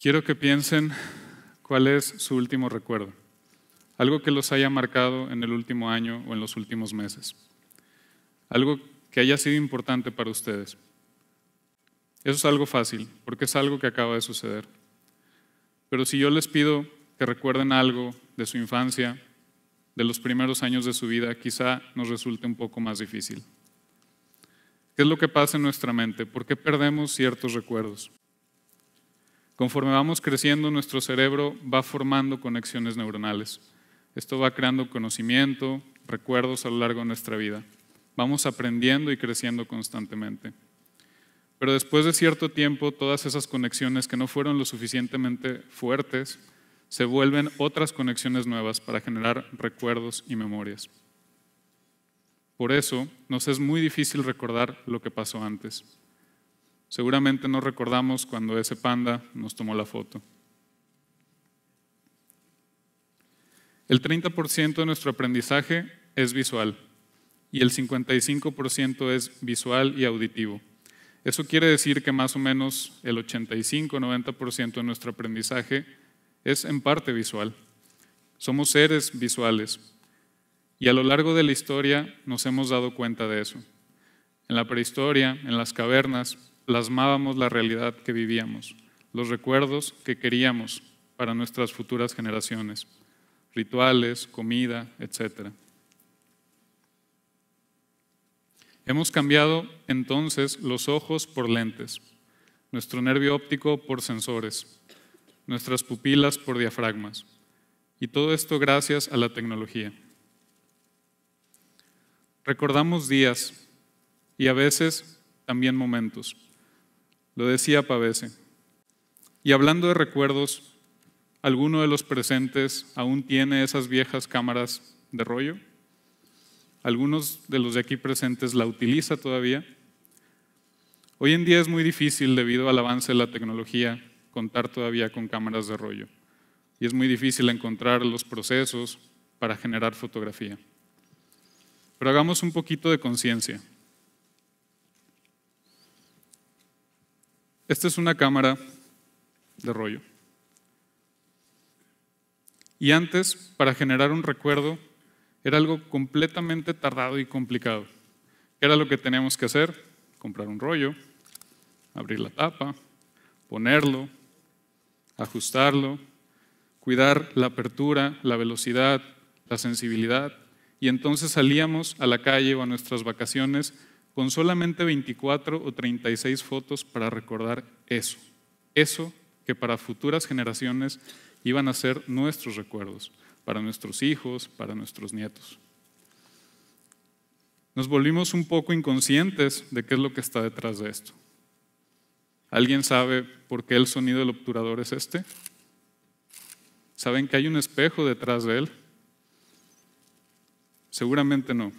Quiero que piensen cuál es su último recuerdo, algo que los haya marcado en el último año o en los últimos meses, algo que haya sido importante para ustedes. Eso es algo fácil, porque es algo que acaba de suceder. Pero si yo les pido que recuerden algo de su infancia, de los primeros años de su vida, quizá nos resulte un poco más difícil. ¿Qué es lo que pasa en nuestra mente? ¿Por qué perdemos ciertos recuerdos? Conforme vamos creciendo, nuestro cerebro va formando conexiones neuronales. Esto va creando conocimiento, recuerdos a lo largo de nuestra vida. Vamos aprendiendo y creciendo constantemente. Pero después de cierto tiempo, todas esas conexiones que no fueron lo suficientemente fuertes se vuelven otras conexiones nuevas para generar recuerdos y memorias. Por eso nos es muy difícil recordar lo que pasó antes. Seguramente no recordamos cuando ese panda nos tomó la foto. El 30% de nuestro aprendizaje es visual y el 55% es visual y auditivo. Eso quiere decir que más o menos el 85-90% de nuestro aprendizaje es en parte visual. Somos seres visuales y a lo largo de la historia nos hemos dado cuenta de eso. En la prehistoria, en las cavernas, plasmábamos la realidad que vivíamos, los recuerdos que queríamos para nuestras futuras generaciones, rituales, comida, etc. Hemos cambiado entonces los ojos por lentes, nuestro nervio óptico por sensores, nuestras pupilas por diafragmas, y todo esto gracias a la tecnología. Recordamos días y a veces también momentos lo decía Pavese. Y hablando de recuerdos, ¿alguno de los presentes aún tiene esas viejas cámaras de rollo? Algunos de los de aquí presentes la utiliza todavía. Hoy en día es muy difícil, debido al avance de la tecnología, contar todavía con cámaras de rollo. Y es muy difícil encontrar los procesos para generar fotografía. Pero hagamos un poquito de conciencia. Esta es una cámara de rollo. Y antes, para generar un recuerdo, era algo completamente tardado y complicado. Era lo que teníamos que hacer, comprar un rollo, abrir la tapa, ponerlo, ajustarlo, cuidar la apertura, la velocidad, la sensibilidad, y entonces salíamos a la calle o a nuestras vacaciones con solamente 24 o 36 fotos para recordar eso, eso que para futuras generaciones iban a ser nuestros recuerdos, para nuestros hijos, para nuestros nietos. Nos volvimos un poco inconscientes de qué es lo que está detrás de esto. ¿Alguien sabe por qué el sonido del obturador es este? ¿Saben que hay un espejo detrás de él? Seguramente no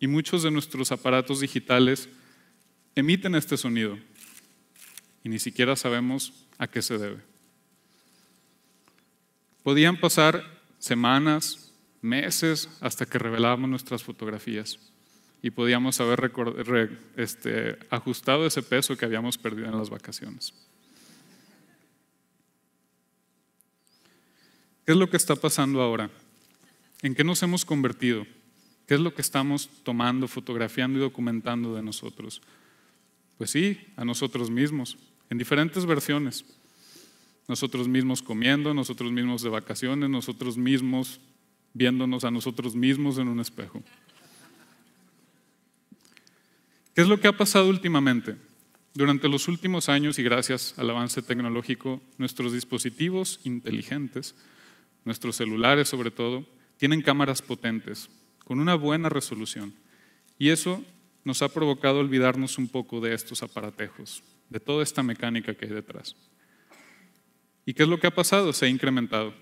y muchos de nuestros aparatos digitales emiten este sonido y ni siquiera sabemos a qué se debe. Podían pasar semanas, meses, hasta que revelábamos nuestras fotografías y podíamos haber este, ajustado ese peso que habíamos perdido en las vacaciones. ¿Qué es lo que está pasando ahora? ¿En qué nos hemos convertido? ¿Qué es lo que estamos tomando, fotografiando y documentando de nosotros? Pues sí, a nosotros mismos, en diferentes versiones. Nosotros mismos comiendo, nosotros mismos de vacaciones, nosotros mismos viéndonos a nosotros mismos en un espejo. ¿Qué es lo que ha pasado últimamente? Durante los últimos años y gracias al avance tecnológico, nuestros dispositivos inteligentes, nuestros celulares sobre todo, tienen cámaras potentes con una buena resolución. Y eso nos ha provocado olvidarnos un poco de estos aparatejos, de toda esta mecánica que hay detrás. ¿Y qué es lo que ha pasado? Se ha incrementado,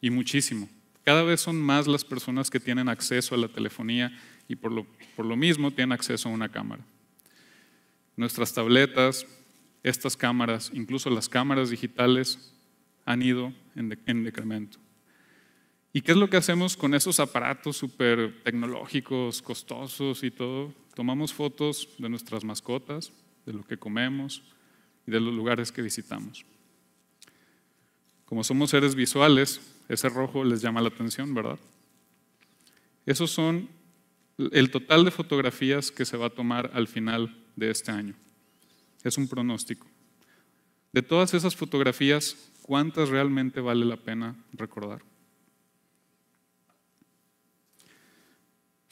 y muchísimo. Cada vez son más las personas que tienen acceso a la telefonía y por lo, mismo tienen acceso a una cámara. Nuestras tabletas, estas cámaras, incluso las cámaras digitales, han ido en, en decremento. ¿Y qué es lo que hacemos con esos aparatos súper tecnológicos, costosos y todo? Tomamos fotos de nuestras mascotas, de lo que comemos y de los lugares que visitamos. Como somos seres visuales, ese rojo les llama la atención, ¿verdad? Esos son el total de fotografías que se va a tomar al final de este año. Es un pronóstico. De todas esas fotografías, ¿cuántas realmente vale la pena recordar?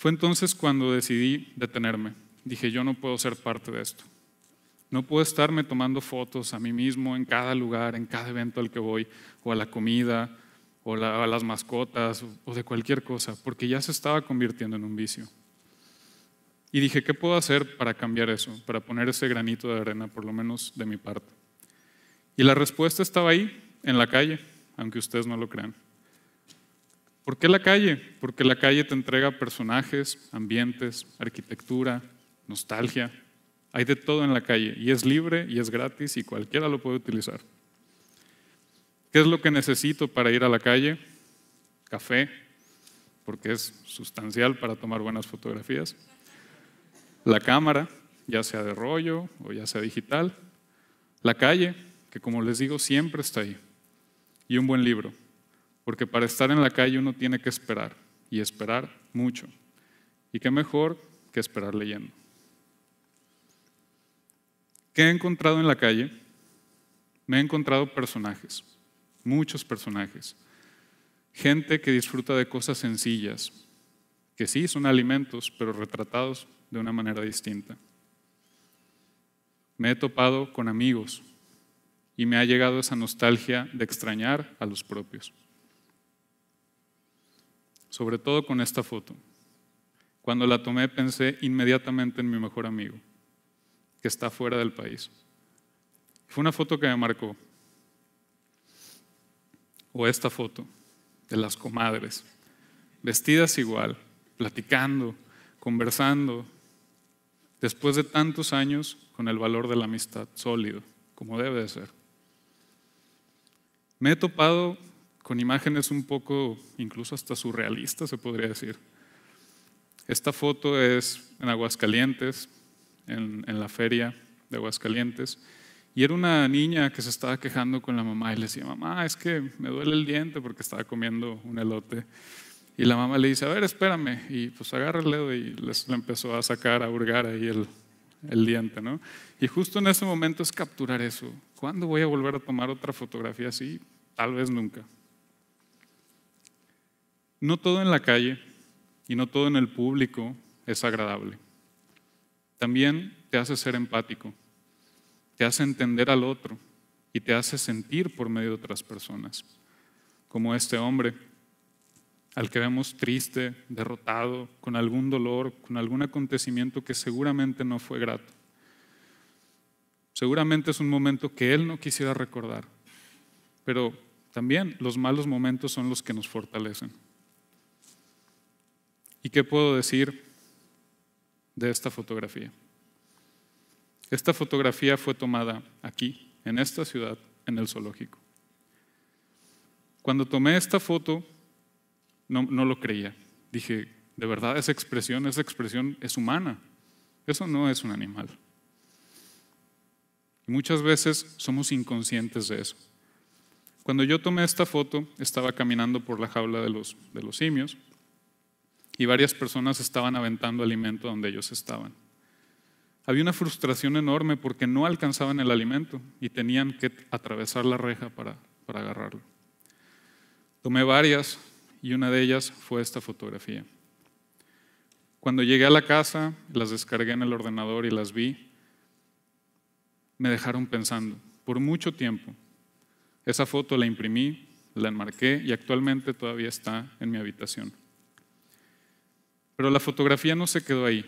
Fue entonces cuando decidí detenerme. Dije, yo no puedo ser parte de esto. No puedo estarme tomando fotos a mí mismo en cada lugar, en cada evento al que voy, o a la comida, o a las mascotas, o de cualquier cosa, porque ya se estaba convirtiendo en un vicio. Y dije, ¿qué puedo hacer para cambiar eso, para poner ese granito de arena, por lo menos de mi parte? Y la respuesta estaba ahí, en la calle, aunque ustedes no lo crean. ¿Por qué la calle? Porque la calle te entrega personajes, ambientes, arquitectura, nostalgia. Hay de todo en la calle y es libre y es gratis y cualquiera lo puede utilizar. ¿Qué es lo que necesito para ir a la calle? Café, porque es sustancial para tomar buenas fotografías. La cámara, ya sea de rollo o ya sea digital. La calle, que como les digo, siempre está ahí. Y un buen libro porque para estar en la calle uno tiene que esperar y esperar mucho. ¿Y qué mejor que esperar leyendo? ¿Qué he encontrado en la calle? Me he encontrado personajes, muchos personajes. Gente que disfruta de cosas sencillas, que sí son alimentos, pero retratados de una manera distinta. Me he topado con amigos y me ha llegado esa nostalgia de extrañar a los propios sobre todo con esta foto. Cuando la tomé pensé inmediatamente en mi mejor amigo, que está fuera del país. Fue una foto que me marcó. O esta foto de las comadres, vestidas igual, platicando, conversando, después de tantos años con el valor de la amistad sólido, como debe de ser. Me he topado con imágenes un poco, incluso hasta surrealistas, se podría decir. Esta foto es en Aguascalientes, en, la feria de Aguascalientes. Y era una niña que se estaba quejando con la mamá y le decía, mamá, es que me duele el diente porque estaba comiendo un elote. Y la mamá le dice, a ver, espérame. Y pues agarra el dedo y le empezó a sacar, a hurgar ahí el, el diente, ¿no? Y justo en ese momento es capturar eso. ¿Cuándo voy a volver a tomar otra fotografía así? Tal vez nunca. No todo en la calle y no todo en el público es agradable. También te hace ser empático, te hace entender al otro y te hace sentir por medio de otras personas, como este hombre al que vemos triste, derrotado, con algún dolor, con algún acontecimiento que seguramente no fue grato. Seguramente es un momento que él no quisiera recordar, pero también los malos momentos son los que nos fortalecen. ¿Y qué puedo decir de esta fotografía? Esta fotografía fue tomada aquí, en esta ciudad, en el zoológico. Cuando tomé esta foto, no, lo creía. Dije, de verdad, esa expresión, esa expresión es humana. Eso no es un animal. Y muchas veces somos inconscientes de eso. Cuando yo tomé esta foto, estaba caminando por la jaula de los simios y varias personas estaban aventando alimento donde ellos estaban. Había una frustración enorme porque no alcanzaban el alimento y tenían que atravesar la reja para, para agarrarlo. Tomé varias y una de ellas fue esta fotografía. Cuando llegué a la casa, las descargué en el ordenador y las vi, me dejaron pensando por mucho tiempo. Esa foto la imprimí, la enmarqué y actualmente todavía está en mi habitación. Pero la fotografía no se quedó ahí.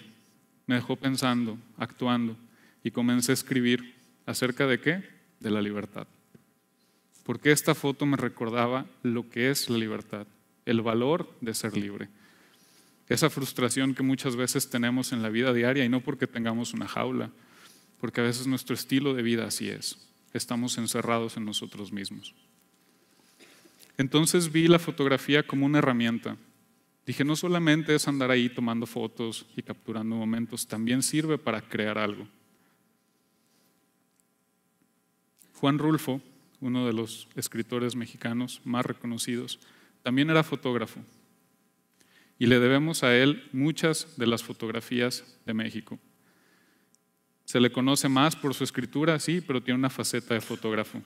Me dejó pensando, actuando, y comencé a escribir acerca de qué? De la libertad. Porque esta foto me recordaba lo que es la libertad, el valor de ser libre. Esa frustración que muchas veces tenemos en la vida diaria, y no porque tengamos una jaula, porque a veces nuestro estilo de vida así es. Estamos encerrados en nosotros mismos. Entonces vi la fotografía como una herramienta Dije, no solamente es andar ahí tomando fotos y capturando momentos, también sirve para crear algo. Juan Rulfo, uno de los escritores mexicanos más reconocidos, también era fotógrafo. Y le debemos a él muchas de las fotografías de México. Se le conoce más por su escritura, sí, pero tiene una faceta de fotógrafo.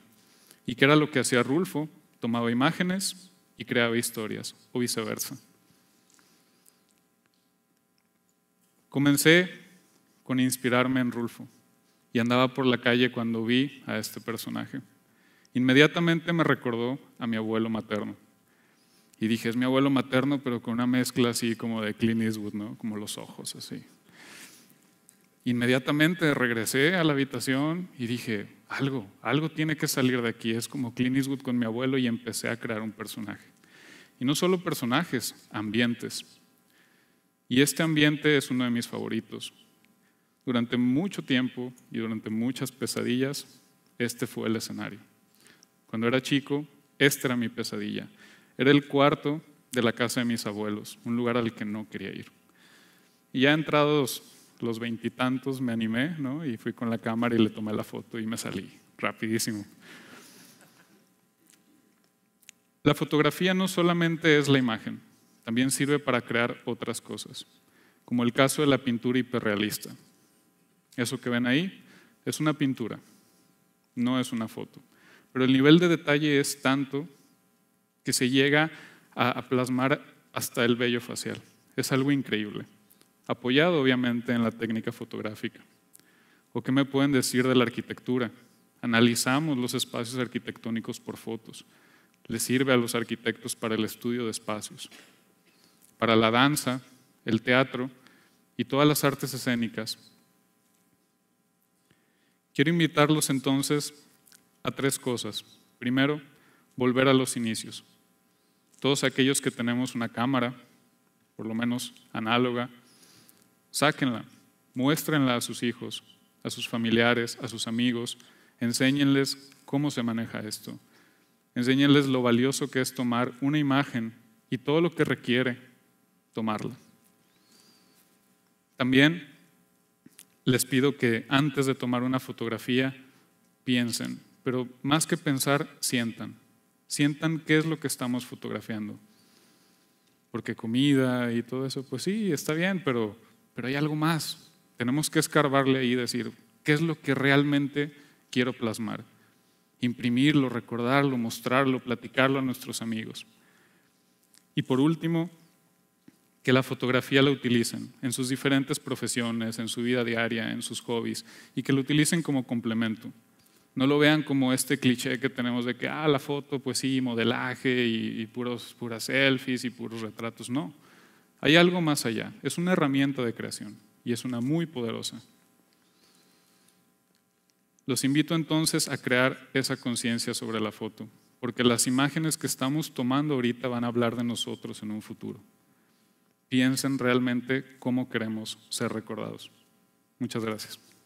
¿Y qué era lo que hacía Rulfo? Tomaba imágenes y creaba historias, o viceversa. Comencé con inspirarme en Rulfo y andaba por la calle cuando vi a este personaje. Inmediatamente me recordó a mi abuelo materno. Y dije, es mi abuelo materno, pero con una mezcla así como de Clint Eastwood, ¿no? Como los ojos, así. Inmediatamente regresé a la habitación y dije, algo, algo tiene que salir de aquí. Es como Clint Eastwood con mi abuelo y empecé a crear un personaje. Y no solo personajes, ambientes. Y este ambiente es uno de mis favoritos. Durante mucho tiempo y durante muchas pesadillas, este fue el escenario. Cuando era chico, esta era mi pesadilla. Era el cuarto de la casa de mis abuelos, un lugar al que no quería ir. Y ya entrados los veintitantos me animé, Y fui con la cámara y le tomé la foto y me salí rapidísimo. La fotografía no solamente es la imagen, también sirve para crear otras cosas, como el caso de la pintura hiperrealista. Eso que ven ahí es una pintura, no es una foto. Pero el nivel de detalle es tanto que se llega a plasmar hasta el vello facial. Es algo increíble, apoyado obviamente en la técnica fotográfica. ¿O qué me pueden decir de la arquitectura? Analizamos los espacios arquitectónicos por fotos. Le sirve a los arquitectos para el estudio de espacios para la danza, el teatro y todas las artes escénicas. Quiero invitarlos entonces a tres cosas. Primero, volver a los inicios. Todos aquellos que tenemos una cámara, por lo menos análoga, sáquenla, muéstrenla a sus hijos, a sus familiares, a sus amigos, enséñenles cómo se maneja esto, enséñenles lo valioso que es tomar una imagen y todo lo que requiere tomarla. También les pido que antes de tomar una fotografía piensen, pero más que pensar, sientan. Sientan qué es lo que estamos fotografiando. Porque comida y todo eso, pues sí, está bien, pero, pero hay algo más. Tenemos que escarbarle ahí y decir, ¿qué es lo que realmente quiero plasmar? Imprimirlo, recordarlo, mostrarlo, platicarlo a nuestros amigos. Y por último, que la fotografía la utilicen en sus diferentes profesiones, en su vida diaria, en sus hobbies, y que lo utilicen como complemento. No lo vean como este cliché que tenemos de que, ah, la foto, pues sí, modelaje y, y puros, puras selfies y puros retratos. No, hay algo más allá. Es una herramienta de creación y es una muy poderosa. Los invito entonces a crear esa conciencia sobre la foto, porque las imágenes que estamos tomando ahorita van a hablar de nosotros en un futuro piensen realmente cómo queremos ser recordados. Muchas gracias.